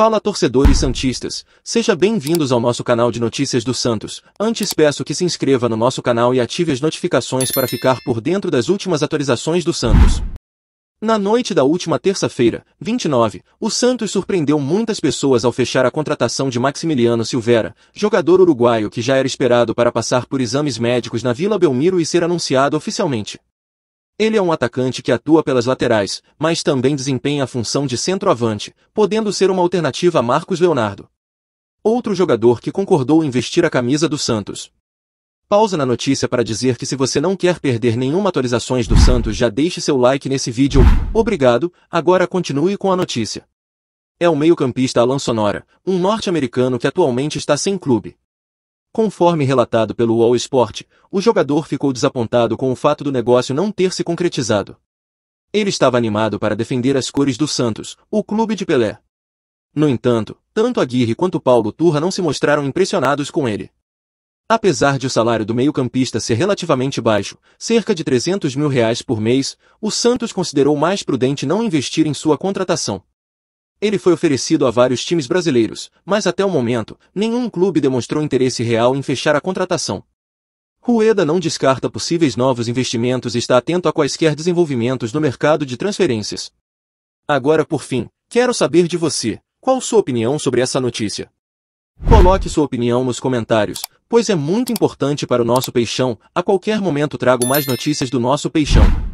Fala torcedores santistas, seja bem-vindos ao nosso canal de notícias do Santos. Antes peço que se inscreva no nosso canal e ative as notificações para ficar por dentro das últimas atualizações do Santos. Na noite da última terça-feira, 29, o Santos surpreendeu muitas pessoas ao fechar a contratação de Maximiliano Silveira, jogador uruguaio que já era esperado para passar por exames médicos na Vila Belmiro e ser anunciado oficialmente. Ele é um atacante que atua pelas laterais, mas também desempenha a função de centroavante, podendo ser uma alternativa a Marcos Leonardo. Outro jogador que concordou em vestir a camisa do Santos. Pausa na notícia para dizer que se você não quer perder nenhuma atualizações do Santos já deixe seu like nesse vídeo, obrigado, agora continue com a notícia. É o meio-campista Alan Sonora, um norte-americano que atualmente está sem clube. Conforme relatado pelo All Sport, o jogador ficou desapontado com o fato do negócio não ter se concretizado. Ele estava animado para defender as cores do Santos, o clube de Pelé. No entanto, tanto Aguirre quanto Paulo Turra não se mostraram impressionados com ele. Apesar de o salário do meio-campista ser relativamente baixo, cerca de 300 mil reais por mês, o Santos considerou mais prudente não investir em sua contratação. Ele foi oferecido a vários times brasileiros, mas até o momento, nenhum clube demonstrou interesse real em fechar a contratação. Rueda não descarta possíveis novos investimentos e está atento a quaisquer desenvolvimentos no mercado de transferências. Agora por fim, quero saber de você, qual sua opinião sobre essa notícia? Coloque sua opinião nos comentários, pois é muito importante para o nosso peixão, a qualquer momento trago mais notícias do nosso peixão.